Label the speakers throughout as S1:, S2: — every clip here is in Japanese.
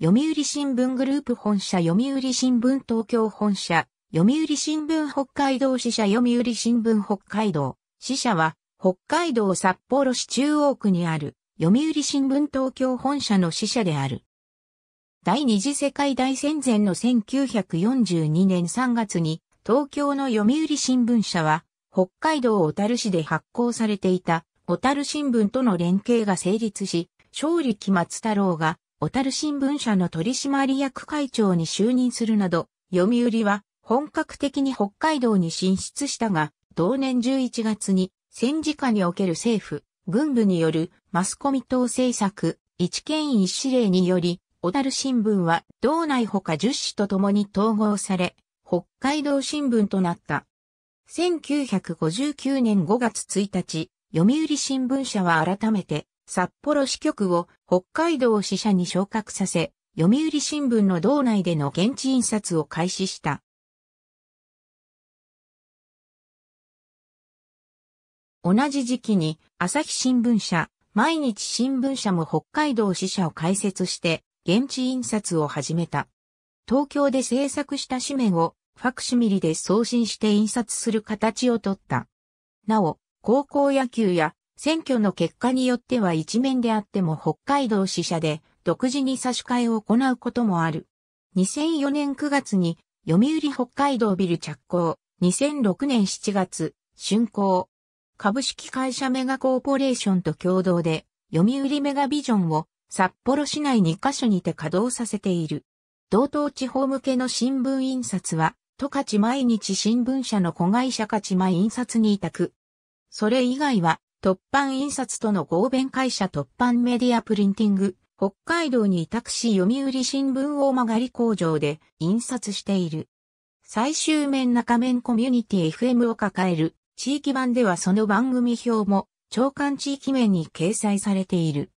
S1: 読売新聞グループ本社読売新聞東京本社、読売新聞北海道支社読売新聞北海道、支社は北海道札幌市中央区にある読売新聞東京本社の支社である。第二次世界大戦前の1942年3月に東京の読売新聞社は北海道小樽市で発行されていた小樽新聞との連携が成立し、勝利期松太郎が小樽新聞社の取締役会長に就任するなど、読売は本格的に北海道に進出したが、同年11月に戦時下における政府、軍部によるマスコミ等政策、一県一指令により、小樽新聞は道内ほか10市と共に統合され、北海道新聞となった。1959年5月1日、読売新聞社は改めて札幌支局を北海道支社に昇格させ、読売新聞の道内での現地印刷を開始した。同じ時期に朝日新聞社、毎日新聞社も北海道支社を開設して現地印刷を始めた。東京で制作した紙面をファクシミリで送信して印刷する形をとった。なお、高校野球や選挙の結果によっては一面であっても北海道支社で独自に差し替えを行うこともある。2004年9月に読売北海道ビル着工、2006年7月、竣工。株式会社メガコーポレーションと共同で読売メガビジョンを札幌市内2カ所にて稼働させている。同等地方向けの新聞印刷は、十勝毎日新聞社の子会社勝間印刷に委託。それ以外は、突版印刷との合弁会社突版メディアプリンティング、北海道に委託し読売新聞大曲工場で印刷している。最終面中面コミュニティ FM を抱える地域版ではその番組表も長官地域面に掲載されている。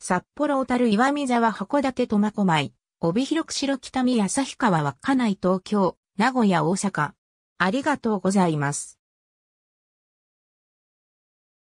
S1: 札幌小樽岩見沢函館苫小牧、帯広釧路北見旭川稚内東京、名古屋大阪。ありがとうございます。